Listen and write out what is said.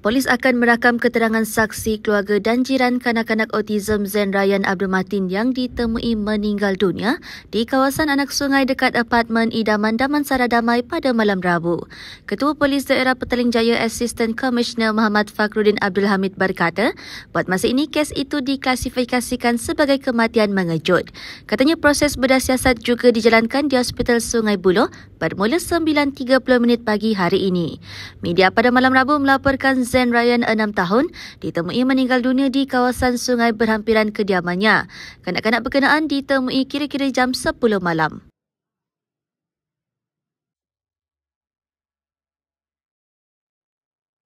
Polis akan merakam keterangan saksi keluarga dan jiran kanak-kanak autism Zen Ryan Abdul Matin yang ditemui meninggal dunia di kawasan anak sungai dekat apartmen idaman Damansara Damai pada malam Rabu. Ketua Polis Daerah Petaling Jaya Assistant Commissioner Muhammad Fakhrudin Abdul Hamid berkata, buat masa ini kes itu diklasifikasikan sebagai kematian mengejut. Katanya proses bedah siasat juga dijalankan di Hospital Sungai Buloh bermula 9.30 pagi hari ini. Media pada malam Rabu melaporkan Zen Ryan, 6 tahun, ditemui meninggal dunia di kawasan sungai berhampiran kediamannya. Kanak-kanak berkenaan ditemui kira-kira jam 10 malam.